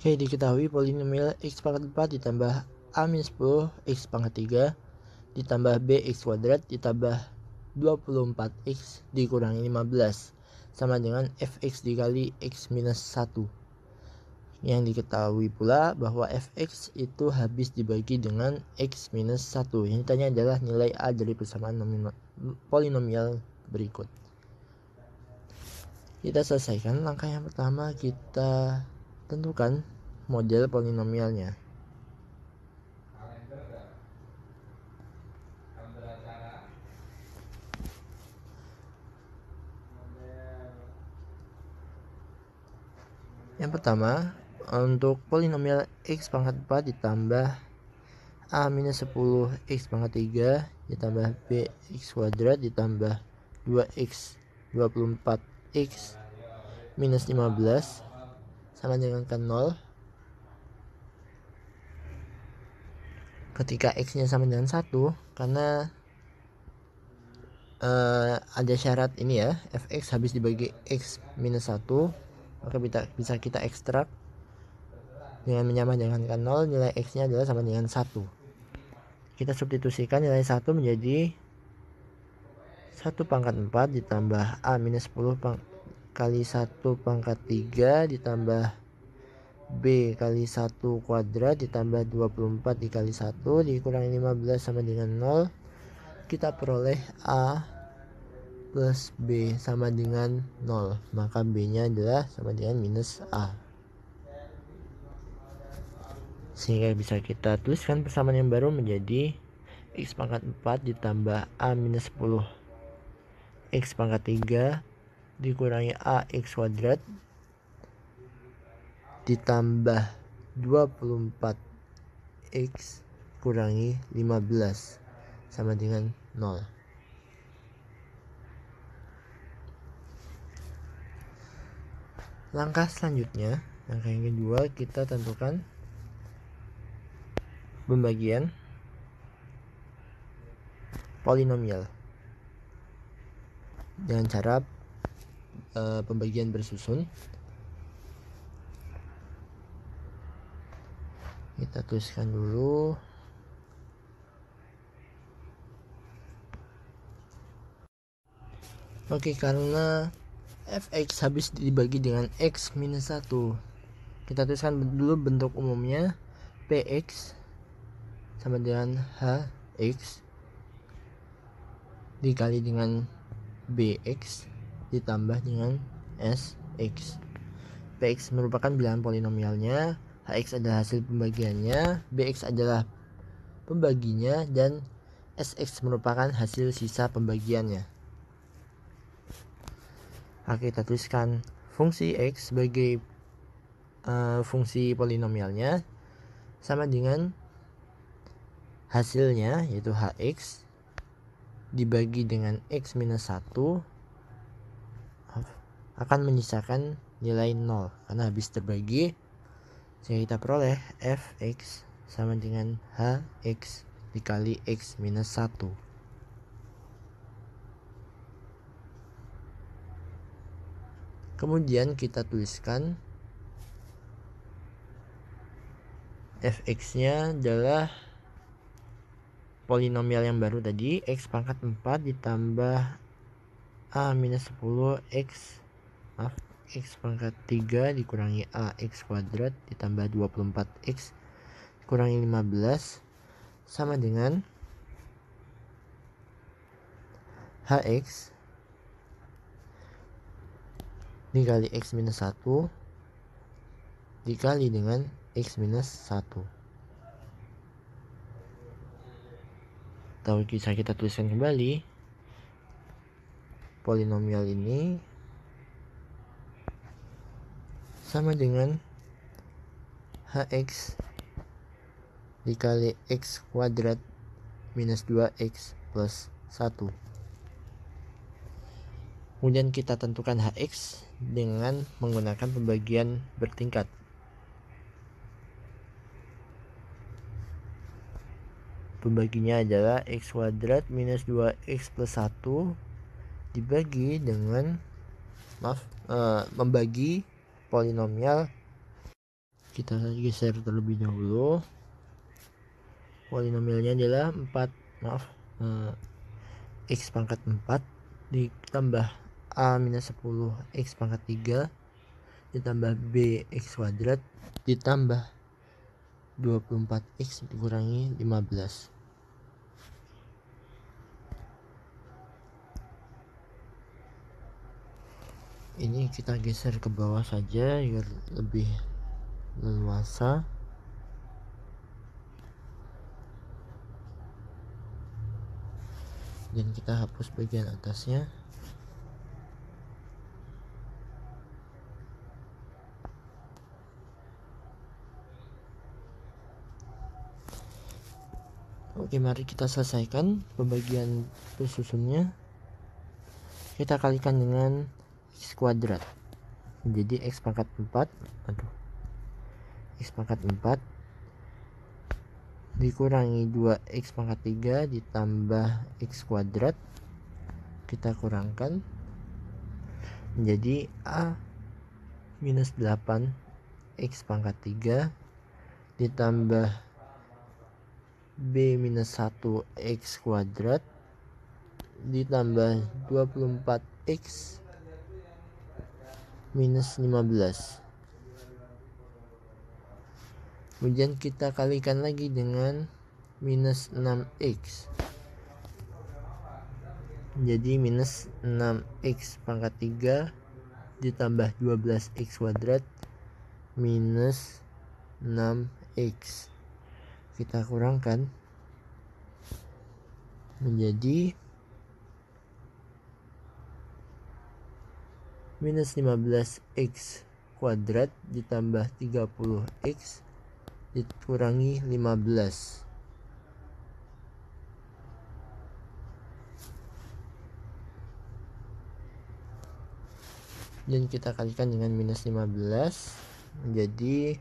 Oke, diketahui polinomial x pangkat 4 ditambah a minus 10 x pangkat 3 ditambah b x kuadrat ditambah 24x dikurangi 15 sama dengan fx dikali x minus 1 yang diketahui pula bahwa fx itu habis dibagi dengan x minus 1 yang ditanya adalah nilai a dari persamaan polinomial berikut kita selesaikan langkah yang pertama kita Tentukan model polinomialnya. Yang pertama, untuk polinomial x pangkat 4 ditambah a minus 10 x pangkat 3 ditambah b x kuadrat ditambah 2x 24 x minus 15 sama dengan ke 0 ketika x nya sama dengan 1 karena uh, ada syarat ini ya fx habis dibagi x minus 1 maka bisa, bisa kita ekstrak dengan menyamakan 0 nilai x nya adalah sama dengan 1 kita substitusikan nilai 1 menjadi 1 pangkat 4 ditambah a minus 10 pangkat kali 1 pangkat 3 ditambah B kali 1 kuadrat ditambah 24 dikali 1 dikurangi 15 sama dengan 0 kita peroleh A plus B sama dengan 0 maka B nya adalah sama dengan minus A sehingga bisa kita tuliskan persamaan yang baru menjadi X pangkat 4 ditambah A minus 10 X pangkat 3 dikurangi AX kuadrat ditambah 24X kurangi 15 sama dengan 0. Langkah selanjutnya, langkah yang kedua kita tentukan pembagian polinomial dengan cara Eh, pembagian bersusun kita tuliskan dulu Oke karena fx habis dibagi dengan x minus 1 kita tuliskan dulu bentuk umumnya px sama dengan hx dikali dengan bx ditambah dengan Sx. Px merupakan bilangan polinomialnya, Hx adalah hasil pembagiannya, Bx adalah pembaginya, dan Sx merupakan hasil sisa pembagiannya. Oke, kita tuliskan fungsi X sebagai uh, fungsi polinomialnya sama dengan hasilnya yaitu hx dibagi dengan x minus 1 akan menyisakan nilai 0 karena habis terbagi sehingga kita peroleh fx sama dengan hx dikali x minus 1 kemudian kita tuliskan fx nya adalah polinomial yang baru tadi x pangkat 4 ditambah a minus 10 x maaf x pangkat 3 dikurangi ax kuadrat ditambah 24x dikurangi 15 sama dengan hx dikali x minus 1 dikali dengan x minus 1 tahu bisa kita tuliskan kembali polinomial ini sama dengan hx dikali x kuadrat minus 2x plus 1 kemudian kita tentukan hx dengan menggunakan pembagian bertingkat pembaginya adalah x kuadrat minus 2x plus 1 dibagi dengan maaf uh, membagi polinomial kita geser terlebih dahulu polinomialnya adalah 4 maaf eh, x pangkat 4 ditambah a minus 10 x pangkat 3 ditambah b x kuadrat ditambah 24x dikurangi 15 ini kita geser ke bawah saja agar lebih leluasa dan kita hapus bagian atasnya Oke, mari kita selesaikan pembagian susunnya Kita kalikan dengan x kuadrat menjadi x pangkat 4 aduh x pangkat 4 dikurangi 2x pangkat 3 ditambah x kuadrat kita kurangkan menjadi a minus 8 x pangkat 3 ditambah b minus 1 x kuadrat ditambah 24 x minus 15 kemudian kita kalikan lagi dengan minus 6x jadi minus 6x pangkat 3 ditambah 12x kuadrat minus 6x kita kurangkan menjadi minus 15x kuadrat ditambah 30x dikurangi 15 dan kita kalikan dengan minus 15 menjadi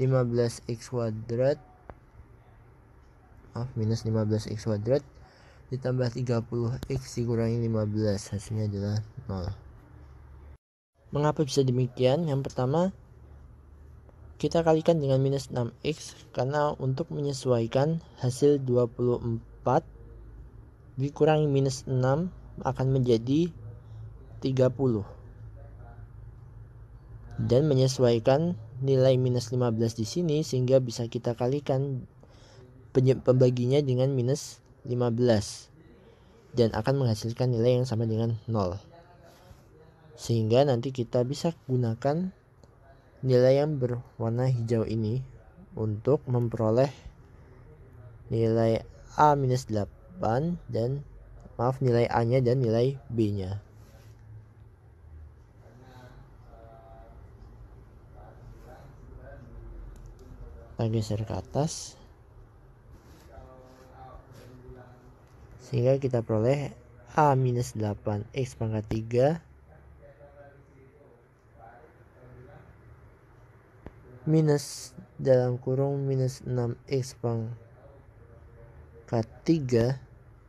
15x kuadrat oh, minus 15x kuadrat ditambah 30x dikurangi 15 hasilnya adalah 0 Mengapa bisa demikian? Yang pertama, kita kalikan dengan minus 6x karena untuk menyesuaikan hasil 24 dikurangi minus 6 akan menjadi 30 dan menyesuaikan nilai minus 15 di sini sehingga bisa kita kalikan pembaginya dengan minus 15 dan akan menghasilkan nilai yang sama dengan 0 sehingga nanti kita bisa gunakan nilai yang berwarna hijau ini untuk memperoleh nilai A-8 minus dan maaf nilai A-nya dan nilai B-nya. Kita geser ke atas. Sehingga kita peroleh A-8 minus X pangkat 3 minus dalam kurung minus 6x pangkat 3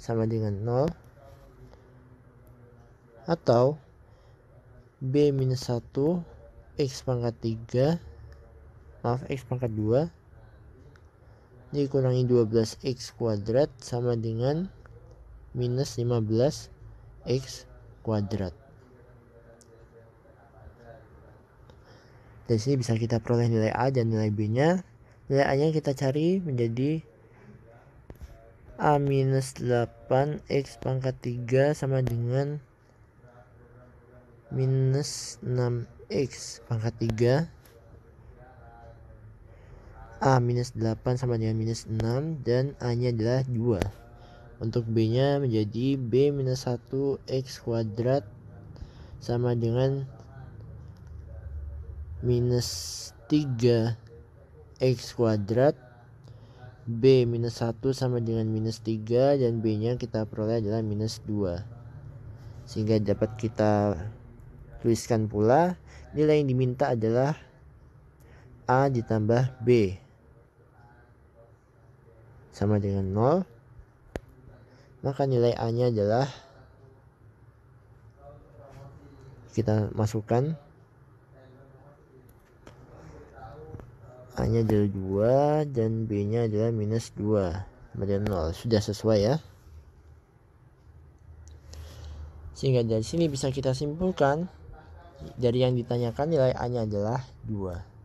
sama dengan 0 atau B minus 1 X pangkat 3 maaf X pangkat 2 dikurangi 12X kuadrat sama dengan minus 15X kuadrat Dari sini bisa kita peroleh nilai A dan nilai B-nya. Nilai A-nya kita cari menjadi A minus 8 X pangkat 3 sama dengan minus 6 X pangkat 3 A minus 8 sama dengan minus 6 dan A nya adalah 2 untuk B nya menjadi B minus 1 X kuadrat sama dengan minus 3 X kuadrat B minus 1 sama dengan minus 3 dan B nya kita peroleh adalah minus 2 sehingga dapat kita tuliskan pula nilai yang diminta adalah A ditambah B sama dengan 0 maka nilai A nya adalah kita masukkan A-nya adalah 2 dan B-nya adalah minus 2. Kemudian 0. Sudah sesuai ya. Sehingga dari sini bisa kita simpulkan dari yang ditanyakan nilai A-nya adalah 2.